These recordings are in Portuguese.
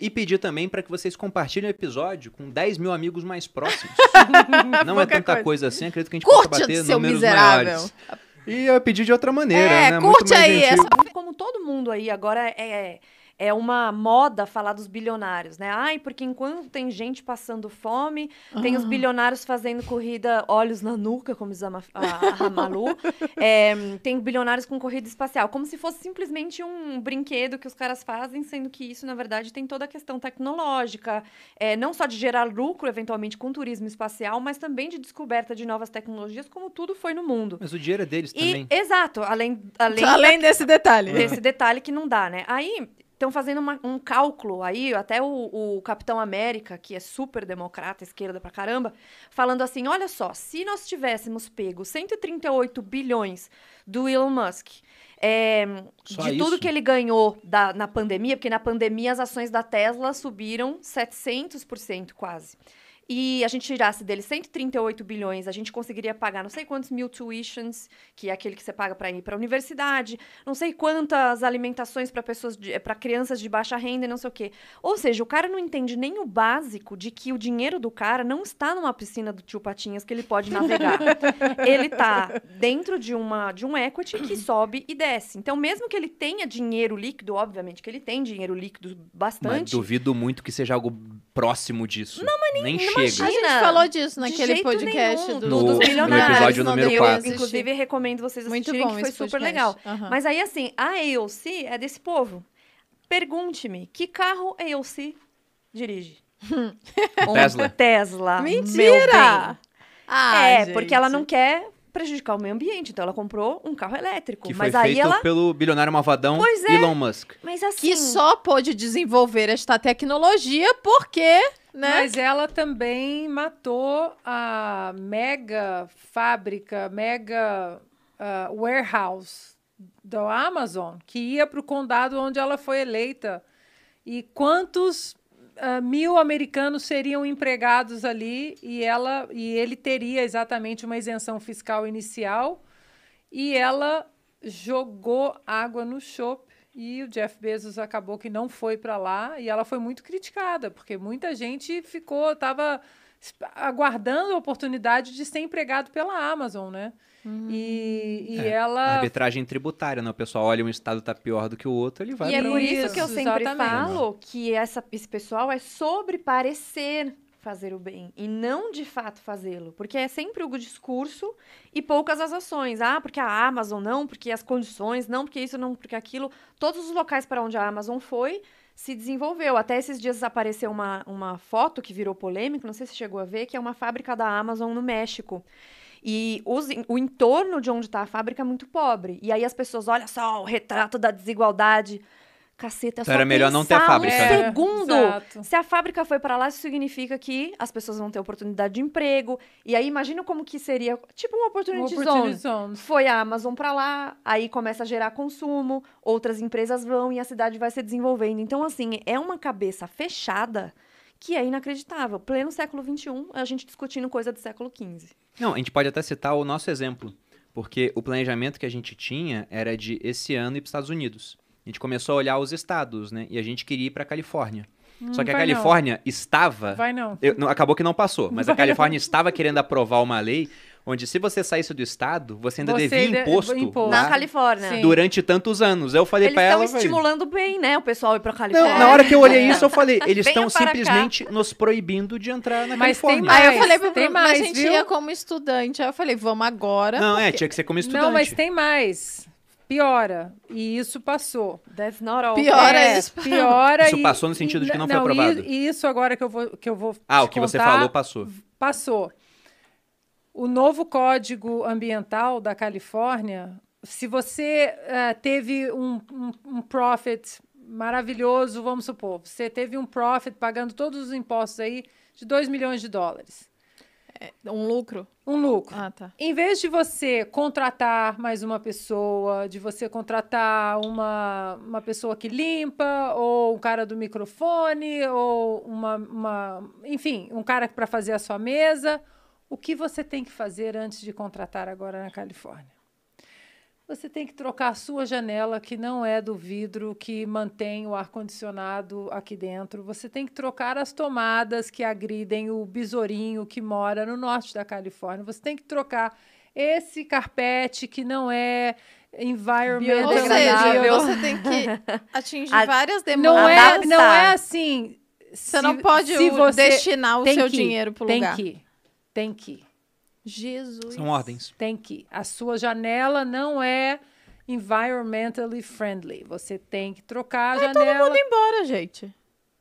E pedir também para que vocês compartilhem o episódio com 10 mil amigos mais próximos. Não é tanta coisa. coisa. assim, acredito que a gente Curte, possa bater seu números miserável. maiores. E eu pedi de outra maneira, é, né? Curte aí, essa... como todo mundo aí agora é é uma moda falar dos bilionários, né? Ai, porque enquanto tem gente passando fome, ah. tem os ah. bilionários fazendo corrida olhos na nuca, como diz a, a, a Malu. é, tem bilionários com corrida espacial, como se fosse simplesmente um brinquedo que os caras fazem, sendo que isso, na verdade, tem toda a questão tecnológica, é, não só de gerar lucro, eventualmente, com turismo espacial, mas também de descoberta de novas tecnologias, como tudo foi no mundo. Mas o dinheiro é deles e, também. Exato, além, além, além da, desse detalhe. Desse detalhe que não dá, né? Aí Estão fazendo uma, um cálculo aí, até o, o, Capitão América, que é super democrata, esquerda pra caramba, falando assim: olha só, se nós tivéssemos pego 138 bilhões do Elon Musk. É, de isso? tudo que ele ganhou da, na pandemia, porque na pandemia as ações da Tesla subiram 700% quase e a gente tirasse dele 138 bilhões, a gente conseguiria pagar não sei quantos mil tuitions, que é aquele que você paga para ir para a universidade, não sei quantas alimentações para pessoas para crianças de baixa renda e não sei o quê. Ou seja, o cara não entende nem o básico de que o dinheiro do cara não está numa piscina do tio Patinhas que ele pode navegar. ele está dentro de uma de um equity que sobe e desce. Então, mesmo que ele tenha dinheiro líquido, obviamente que ele tem dinheiro líquido bastante. Mas duvido muito que seja algo próximo disso. Não, mas nem, nem chega. Imagina. A gente falou disso naquele podcast do, no, dos milionários. No episódio número 4. Eu, inclusive, recomendo vocês assistirem, Muito bom, que foi super podcast. legal. Uhum. Mas aí, assim, a AOC é desse povo. Pergunte-me, que carro a AOC dirige? Tesla. Tesla. Mentira! Ah, é, gente. porque ela não quer prejudicar o meio ambiente. Então ela comprou um carro elétrico. Que mas foi aí feito ela... pelo bilionário malvadão pois é, Elon Musk. Mas assim... Que só pôde desenvolver esta tecnologia porque... Né? Mas ela também matou a mega fábrica, mega uh, warehouse da Amazon, que ia para o condado onde ela foi eleita. E quantos uh, mil americanos seriam empregados ali e, ela, e ele teria exatamente uma isenção fiscal inicial. E ela jogou água no chope e o Jeff Bezos acabou que não foi para lá. E ela foi muito criticada, porque muita gente ficou, estava aguardando a oportunidade de ser empregado pela Amazon, né? Uhum. E, e é, ela. Arbitragem tributária, né? O pessoal olha um estado tá pior do que o outro, ele vai. E é por isso, isso que eu sempre exatamente. falo é. que essa, esse pessoal é sobre parecer fazer o bem e não de fato fazê-lo, porque é sempre o discurso e poucas as ações. Ah, porque a Amazon não, porque as condições não, porque isso não, porque aquilo. Todos os locais para onde a Amazon foi se desenvolveu. Até esses dias apareceu uma, uma foto que virou polêmica, não sei se chegou a ver, que é uma fábrica da Amazon no México. E os, o entorno de onde está a fábrica é muito pobre. E aí as pessoas olham só o retrato da desigualdade caceta, então era melhor não ter a fábrica. Um né? segundo. É, se a fábrica foi para lá, isso significa que as pessoas vão ter oportunidade de emprego. E aí imagina como que seria, tipo uma opportunity, uma opportunity zone. zone. Foi a Amazon para lá, aí começa a gerar consumo, outras empresas vão e a cidade vai se desenvolvendo. Então assim, é uma cabeça fechada que é inacreditável. Pleno século XXI, a gente discutindo coisa do século XV. Não, a gente pode até citar o nosso exemplo, porque o planejamento que a gente tinha era de esse ano ir para os Estados Unidos a gente começou a olhar os estados, né? E a gente queria ir para Califórnia. Hum, Só que a Califórnia não. estava. Vai não. Eu, não. Acabou que não passou, mas vai a Califórnia não. estava querendo aprovar uma lei onde se você saísse do estado, você ainda você devia imposto, imposto. na tá? Califórnia Sim. durante tantos anos. Eu falei para ela, estão estimulando bem, né, o pessoal ir para Califórnia. Não, na hora que eu olhei isso, eu falei, eles estão simplesmente cá. nos proibindo de entrar na mas Califórnia. Mas tem mais, aí eu falei, pro, tem mais, mas a gente viu? ia como estudante. Aí eu falei, vamos agora. Não, é, porque... é, tinha que ser como estudante. Não, mas tem mais piora. E isso passou. That's not all. Piora é, isso. Piora isso e, passou no sentido de que não, não foi aprovado. E, isso agora que eu vou que eu vou Ah, o que contar, você falou passou. Passou. O novo Código Ambiental da Califórnia, se você uh, teve um, um, um profit maravilhoso, vamos supor, você teve um profit pagando todos os impostos aí de 2 milhões de dólares. É, um lucro? Um lucro. Ah, tá. Em vez de você contratar mais uma pessoa, de você contratar uma, uma pessoa que limpa, ou um cara do microfone, ou uma. uma enfim, um cara para fazer a sua mesa, o que você tem que fazer antes de contratar agora na Califórnia? você tem que trocar a sua janela, que não é do vidro, que mantém o ar-condicionado aqui dentro. Você tem que trocar as tomadas que agridem o besourinho que mora no norte da Califórnia. Você tem que trocar esse carpete que não é environment Ou seja, você tem que atingir várias é- demandas. Não é, não é assim. Você se, não pode destinar o seu que, dinheiro para o lugar. Tem que, tem que. Jesus. São ordens. Tem que. A sua janela não é environmentally friendly. Você tem que trocar a Vai janela. todo mundo embora, gente.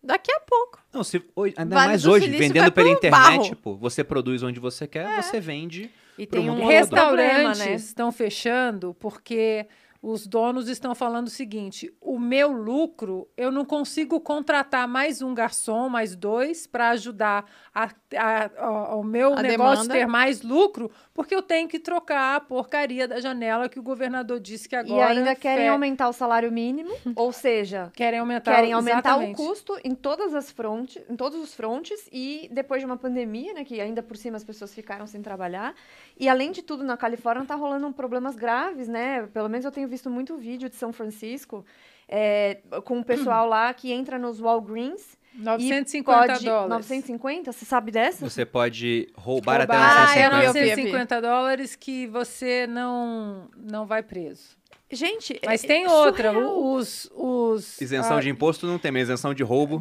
Daqui a pouco. Não, se, hoje, ainda vale mais hoje, vendendo pela internet, pô, tipo, você produz onde você quer, é. você vende. E tem um restaurante né? estão fechando porque os donos estão falando o seguinte: o meu lucro, eu não consigo contratar mais um garçom, mais dois, para ajudar a, a, a, o meu negócio demanda. ter mais lucro, porque eu tenho que trocar a porcaria da janela que o governador disse que agora. E ainda querem aumentar o salário mínimo, ou seja, querem aumentar, querem aumentar o custo em todas as frontes, em todos os frontes, e depois de uma pandemia, né, que ainda por cima as pessoas ficaram sem trabalhar. E além de tudo, na Califórnia está rolando problemas graves, né? Pelo menos eu tenho visto muito vídeo de São Francisco é, com o pessoal lá que entra nos Walgreens. 950 pode, dólares. 950? Você sabe dessa? Você pode roubar, roubar. até 950. Ah, é 950 dólares que você não, não vai preso. Gente, Mas é, tem é outra, os... os isenção ah, de imposto não tem, mas isenção de roubo...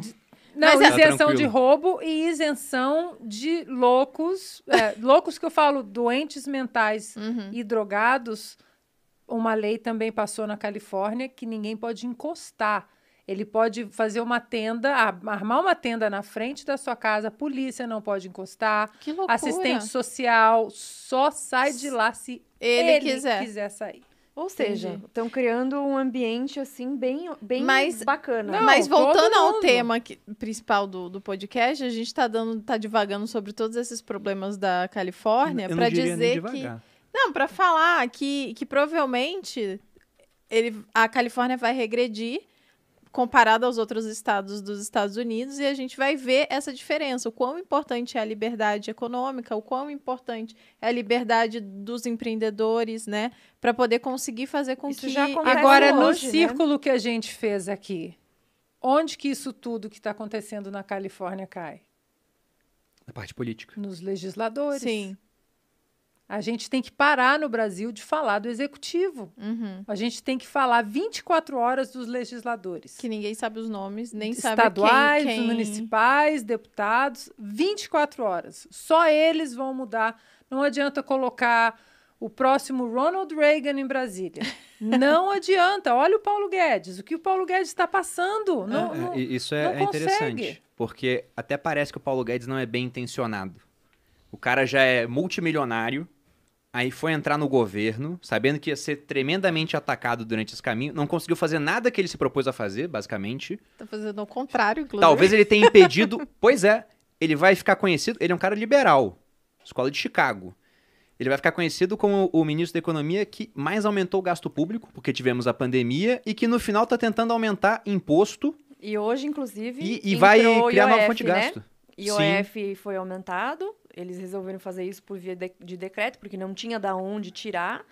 Não, é- isenção tá de roubo e isenção de loucos. É, loucos que eu falo, doentes mentais uhum. e drogados uma lei também passou na Califórnia que ninguém pode encostar. Ele pode fazer uma tenda, armar uma tenda na frente da sua casa, polícia não pode encostar. Que loucura. Assistente social só sai de lá se ele, ele quiser. quiser sair. Ou seja, estão criando um ambiente assim bem, bem mas, bacana. Não, mas voltando ao tema que, principal do, do podcast, a gente está dando, tá divagando sobre todos esses problemas da Califórnia para dizer que não, para falar que, que provavelmente ele, a Califórnia vai regredir comparado aos outros estados dos Estados Unidos e a gente vai ver essa diferença, o quão importante é a liberdade econômica, o quão importante é a liberdade dos empreendedores, né, para poder conseguir fazer com isso que já agora hoje, no né? círculo né? que a gente fez aqui, onde que isso tudo que está acontecendo na Califórnia cai? Na parte política. Nos legisladores. Sim. A gente tem que parar no Brasil de falar do executivo. Uhum. A gente tem que falar 24 horas dos legisladores. Que ninguém sabe os nomes, nem sabe Estaduais, quem, Estaduais, municipais, deputados, 24 horas. Só eles vão mudar. Não adianta colocar o próximo Ronald Reagan em Brasília. Não adianta. Olha o Paulo Guedes. O que o Paulo Guedes está passando. Não, é, é não, isso é, é interessante, porque até parece que o Paulo Guedes não é bem intencionado. O cara já é multimilionário, aí foi entrar no governo, sabendo que ia ser tremendamente atacado durante esse caminho, não conseguiu fazer nada que ele se propôs a fazer, basicamente. Tá fazendo o contrário, inclusive. Talvez ele tenha impedido. pois é, ele vai ficar conhecido. Ele é um cara liberal, escola de Chicago. Ele vai ficar conhecido como o ministro da Economia que mais aumentou o gasto público, porque tivemos a pandemia, e que no final está tentando aumentar imposto. E hoje, inclusive. E, e vai criar IOF, nova fonte de né? gasto. IOF Sim. foi aumentado eles resolveram fazer isso por via de, de decreto, porque não tinha da onde tirar.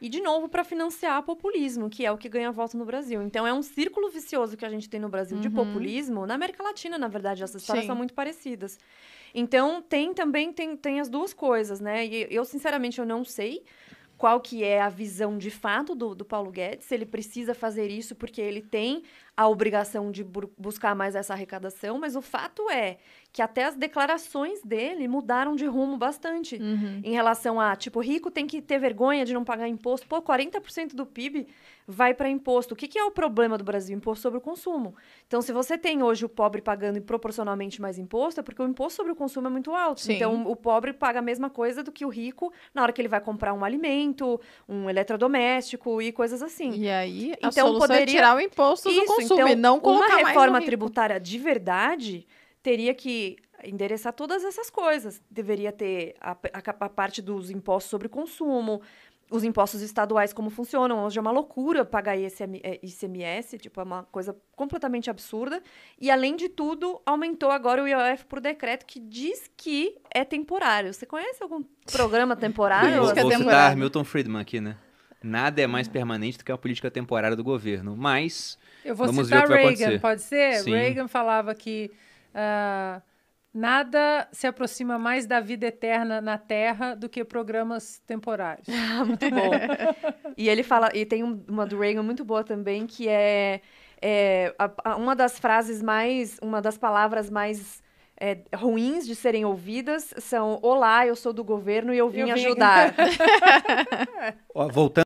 E, de novo, para financiar populismo, que é o que ganha voto no Brasil. Então, é um círculo vicioso que a gente tem no Brasil uhum. de populismo. Na América Latina, na verdade, essas histórias Sim. são muito parecidas. Então, tem também, tem, tem as duas coisas, né? E eu, sinceramente, eu não sei qual que é a visão de fato do, do Paulo Guedes, se ele precisa fazer isso porque ele tem a obrigação de buscar mais essa arrecadação, mas o fato é que até as declarações dele mudaram de rumo bastante uhum. em relação a, tipo, rico tem que ter vergonha de não pagar imposto. Pô, 40% do PIB vai para imposto. O que, que, é o problema do Brasil? Imposto sobre o consumo. Então, se você tem hoje o pobre pagando proporcionalmente mais imposto, é porque o imposto sobre o consumo é muito alto. Sim. Então, o pobre paga a mesma coisa do que o rico na hora que ele vai comprar um alimento, um eletrodoméstico e coisas assim. E aí, a então, solução é poderia... é tirar o imposto Isso, do consumo então, não colocar uma reforma tributária de verdade teria que endereçar todas essas coisas. Deveria ter a, a, a parte dos impostos sobre consumo, os impostos estaduais como funcionam. Hoje é uma loucura pagar ICMS, eh, tipo, é uma coisa completamente absurda. E, além de tudo, aumentou agora o IOF por decreto, que diz que é temporário. Você conhece algum programa temporário? Eu vou, é vou citar Milton Friedman aqui, né? Nada é mais permanente do que a política temporária do governo. Mas. Eu vou vamos citar ver o que Reagan, vai pode ser? Sim. Reagan falava que uh, nada se aproxima mais da vida eterna na Terra do que programas temporários. Ah, muito bom. e ele fala, e tem uma do Reagan muito boa também, que é, é a, a, uma das frases mais. Uma das palavras mais é, ruins de serem ouvidas são: Olá, eu sou do governo e eu vim, eu vim ajudar. voltando.